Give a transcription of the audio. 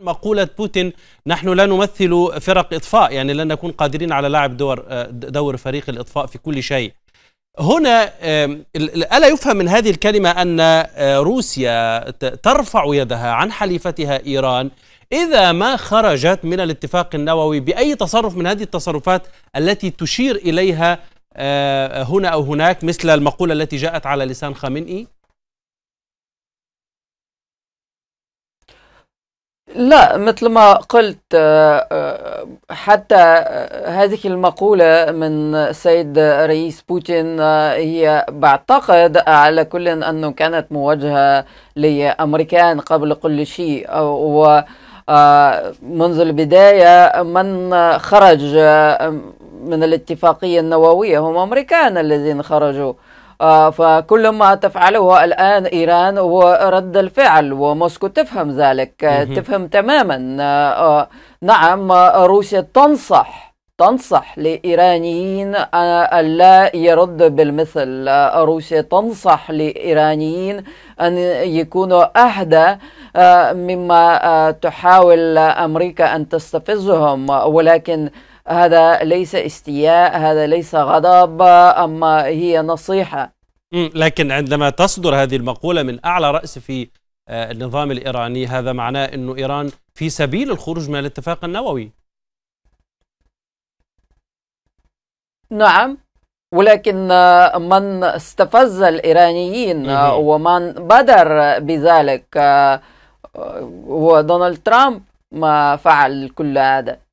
مقولة بوتين نحن لا نمثل فرق إطفاء يعني لن نكون قادرين على لعب دور آه، دور فريق الإطفاء في كل شيء هنا ألا يفهم من هذه الكلمة أن آه، روسيا ترفع يدها عن حليفتها إيران إذا ما خرجت من الاتفاق النووي بأي تصرف من هذه التصرفات التي تشير إليها آه، هنا أو هناك مثل المقولة التي جاءت على لسان خامنئي لا مثل ما قلت آه، آه، حتى آه، هذه المقولة من السيد رئيس بوتين هي بعتقد على كل أنه كانت موجهة لأمريكان قبل كل شيء ومنذ البداية من خرج من الاتفاقية النووية هم أمريكان الذين خرجوا آه، فكل ما تفعله الآن إيران هو رد الفعل وموسكو تفهم ذلك آه، تفهم تماما آه، نعم روسيا تنصح تنصح لإيرانيين ألا يرد بالمثل روسيا تنصح لإيرانيين أن يكونوا أهدى مما تحاول أمريكا أن تستفزهم ولكن هذا ليس استياء هذا ليس غضب أما هي نصيحة لكن عندما تصدر هذه المقولة من أعلى رأس في آه، النظام الإيراني هذا معناه أن إيران في سبيل الخروج من الاتفاق النووي نعم ولكن آه، من استفز الإيرانيين آه، ومن بدر بذلك هو دونالد ترامب ما فعل كل هذا